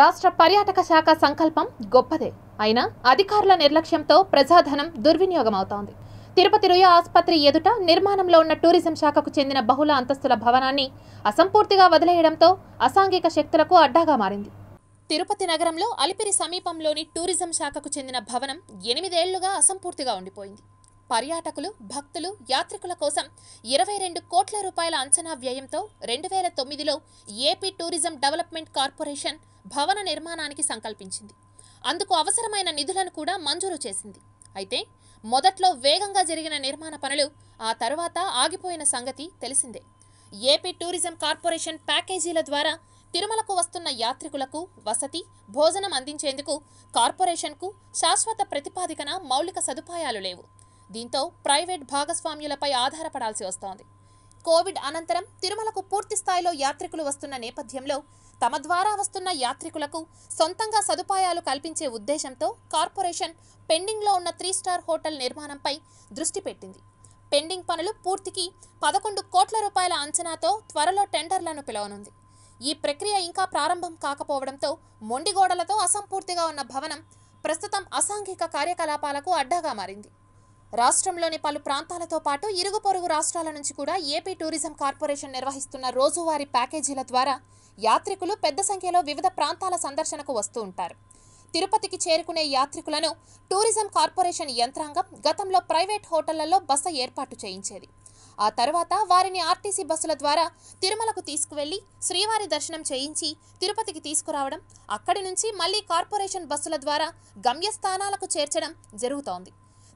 రాష్ట్ర పర్యాటక శాఖ సంకల్పం గొప్పదే అయినా అధికారుల నిర్లక్ష్యంతో ప్రజాధనం దుర్వినియోగమవుతోంది తిరుపతి రుయ ఆసుపత్రి ఎదుట నిర్మాణంలో ఉన్న టూరిజం శాఖకు చెందిన బహుళ అంతస్తుల భవనాన్ని అసంపూర్తిగా వదిలేయడంతో అసాంఘిక శక్తులకు అడ్డాగా మారింది తిరుపతి నగరంలో అలిపిరి సమీపంలోని టూరిజం శాఖకు చెందిన భవనం ఎనిమిదేళ్లుగా అసంపూర్తిగా ఉండిపోయింది పర్యాటకులు భక్తులు యాత్రికుల కోసం ఇరవై రెండు కోట్ల రూపాయల అంచనా వ్యయంతో రెండు వేల తొమ్మిదిలో ఏపీ టూరిజం డెవలప్మెంట్ కార్పొరేషన్ భవన నిర్మాణానికి సంకల్పించింది అందుకు అవసరమైన నిధులను కూడా మంజూరు చేసింది అయితే మొదట్లో వేగంగా జరిగిన నిర్మాణ పనులు ఆ తర్వాత ఆగిపోయిన సంగతి తెలిసిందే ఏపీ టూరిజం కార్పొరేషన్ ప్యాకేజీల ద్వారా తిరుమలకు వస్తున్న యాత్రికులకు వసతి భోజనం అందించేందుకు కార్పొరేషన్కు శాశ్వత ప్రతిపాదికన మౌలిక సదుపాయాలు లేవు దీంతో ప్రైవేట్ భాగస్వామ్యులపై ఆధారపడాల్సి వస్తోంది కోవిడ్ అనంతరం తిరుమలకు పూర్తి స్థాయిలో యాత్రికులు వస్తున్న నేపథ్యంలో తమ ద్వారా వస్తున్న యాత్రికులకు సొంతంగా సదుపాయాలు కల్పించే ఉద్దేశంతో కార్పొరేషన్ పెండింగ్లో ఉన్న త్రీ స్టార్ హోటల్ నిర్మాణంపై దృష్టి పెట్టింది పెండింగ్ పనులు పూర్తికి పదకొండు కోట్ల రూపాయల అంచనాతో త్వరలో టెండర్లను పిలవనుంది ఈ ప్రక్రియ ఇంకా ప్రారంభం కాకపోవడంతో మొండిగోడలతో అసంపూర్తిగా ఉన్న భవనం ప్రస్తుతం అసాంఘిక కార్యకలాపాలకు అడ్డాగా మారింది రాష్ట్రంలోని పలు ప్రాంతాలతో పాటు ఇరుగు పొరుగు రాష్ట్రాల నుంచి కూడా ఏపీ టూరిజం కార్పొరేషన్ నిర్వహిస్తున్న రోజువారీ ప్యాకేజీల ద్వారా యాత్రికులు పెద్ద సంఖ్యలో వివిధ ప్రాంతాల సందర్శనకు వస్తూ ఉంటారు తిరుపతికి చేరుకునే యాత్రికులను టూరిజం కార్పొరేషన్ యంత్రాంగం గతంలో ప్రైవేట్ హోటళ్లలో బస ఏర్పాటు చేయించేది ఆ తర్వాత వారిని ఆర్టీసీ బస్సుల ద్వారా తిరుమలకు తీసుకువెళ్లి శ్రీవారి దర్శనం చేయించి తిరుపతికి తీసుకురావడం అక్కడి నుంచి మళ్లీ కార్పొరేషన్ బస్సుల ద్వారా గమ్యస్థానాలకు చేర్చడం జరుగుతోంది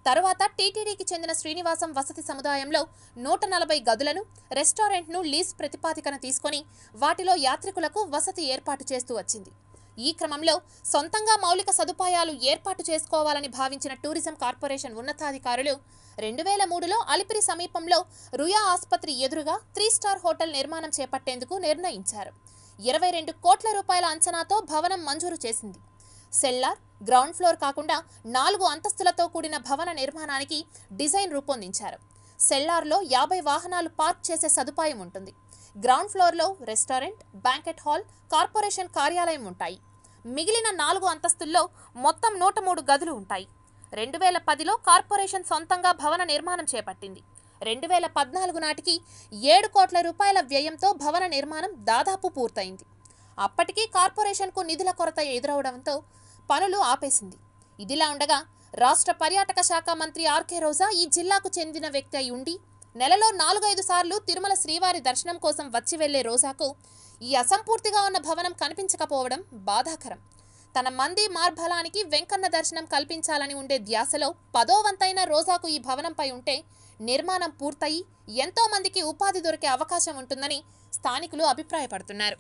తర్వాత టీటీడీకి చెందిన శ్రీనివాసం వసతి సముదాయంలో నూట నలభై గదులను రెస్టారెంట్ను లీజ్ ప్రతిపాదికన తీసుకొని వాటిలో యాత్రికులకు వసతి ఏర్పాటు చేస్తూ వచ్చింది ఈ క్రమంలో సొంతంగా మౌలిక సదుపాయాలు ఏర్పాటు చేసుకోవాలని భావించిన టూరిజం కార్పొరేషన్ ఉన్నతాధికారులు రెండు వేల మూడులో అలిపిరి సమీపంలో రుయా ఆసుపత్రి ఎదురుగా త్రీ స్టార్ హోటల్ నిర్మాణం చేపట్టేందుకు నిర్ణయించారు ఇరవై రెండు కోట్ల రూపాయల అంచనాతో భవనం మంజూరు చేసింది సెల్లార్ గ్రౌండ్ ఫ్లోర్ కాకుండా నాలుగు అంతస్తులతో కూడిన భవన నిర్మాణానికి డిజైన్ రూపొందించారు సెల్లార్లో యాభై వాహనాలు పార్క్ చేసే సదుపాయం ఉంటుంది గ్రౌండ్ ఫ్లోర్లో రెస్టారెంట్ బ్యాంకెట్ హాల్ కార్పొరేషన్ కార్యాలయం ఉంటాయి మిగిలిన నాలుగు అంతస్తుల్లో మొత్తం నూట మూడు గదులు ఉంటాయి రెండు వేల పదిలో కార్పొరేషన్ సొంతంగా భవన నిర్మాణం చేపట్టింది రెండు వేల పద్నాలుగు నాటికి ఏడు కోట్ల రూపాయల వ్యయంతో భవన నిర్మాణం దాదాపు పూర్తయింది అప్పటికీ కార్పొరేషన్కు నిధుల కొరత ఎదురవడంతో పనులు ఆపేసింది ఇదిలా ఉండగా రాష్ట్ర పర్యాటక శాఖ మంత్రి ఆర్కే రోజా ఈ జిల్లాకు చెందిన వ్యక్తి అయి ఉండి నెలలో నాలుగైదు సార్లు తిరుమల శ్రీవారి దర్శనం కోసం వచ్చి వెళ్లే రోజాకు ఈ అసంపూర్తిగా ఉన్న భవనం కనిపించకపోవడం బాధాకరం తన మంది మార్బలానికి వెంకన్న దర్శనం కల్పించాలని ఉండే ధ్యాసలో పదోవంతైన రోజాకు ఈ భవనంపై ఉంటే నిర్మాణం పూర్తయి ఎంతోమందికి ఉపాధి దొరికే అవకాశం ఉంటుందని స్థానికులు అభిప్రాయపడుతున్నారు